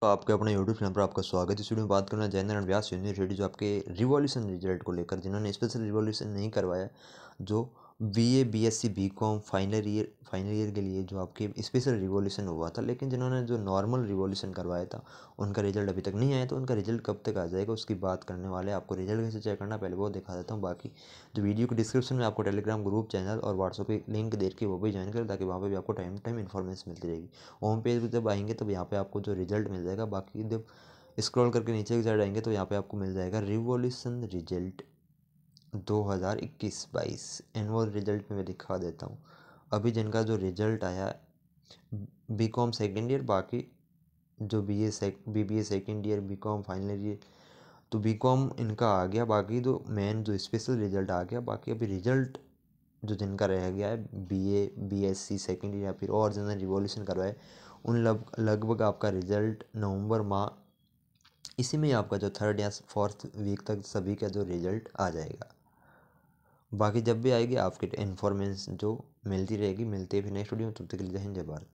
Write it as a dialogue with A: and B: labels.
A: तो आपके अपने यूट्यूब चैनल पर आपका स्वागत है इस वीडियो में बात करना जयनारायण व्यास यूनिवर्सिटी जो आपके रिवॉल्यूशन रिजल्ट को लेकर जिन्होंने स्पेशल रिवॉल्यूशन नहीं करवाया जो B A B S C B com final year final year के लिए जो आपके स्पेशल रिवोल्यूशन हुआ था लेकिन जिन्होंने जो नॉर्मल रिवॉल्यूशन करवाया था उनका रिजल्ट अभी तक नहीं आया तो उनका रिजल्ट कब तक आ जाएगा उसकी बात करने वाले आपको रिजल्ट कैसे चेक करना पहले वो दिखा देता हूँ बाकी जो वीडियो के डिस्क्रिप्शन में आपको टेलीग्राम ग्रुप चैनल और व्हाट्सअप की लिंक दे के वो भी ज्वाइन करें ताकि वहाँ पर भी आपको टाइम टू टाइम इन्फॉर्मेशन मिलती रहेगी होम पेज पर जब आएंगे तब यहाँ पर आपको जो रिजल्ट मिल जाएगा बाकी जब स्क्रॉल करके नीचे की साइड आएंगे तो यहाँ पे आपको मिल जाएगा रिवोल्यूशन रिजल्ट दो हज़ार इक्कीस बाईस एनुअल रिजल्ट में दिखा देता हूँ अभी जिनका जो रिजल्ट आया बी कॉम सेकेंड ईयर बाकी जो बी ए से B B A second year B com final year तो बी कॉम इनका आ गया बाकी जो मेन जो स्पेशल रिजल्ट आ गया बाकी अभी रिजल्ट जो जिनका रह गया है B A B S C second year या फिर और जिन्होंने रिवोल्यूशन करवाए उन लग लगभग आपका रिजल्ट नवंबर माह इसी में आपका जो थर्ड या फोर्थ वीक तक सभी का जो रिजल्ट आ जाएगा बाकी जब भी आएगी आपकी इन्फॉर्मेशन जो मिलती रहेगी मिलते हैं फिर नेक्स्ट वीडियो में तब तक के लिए जय हिंद जय भारत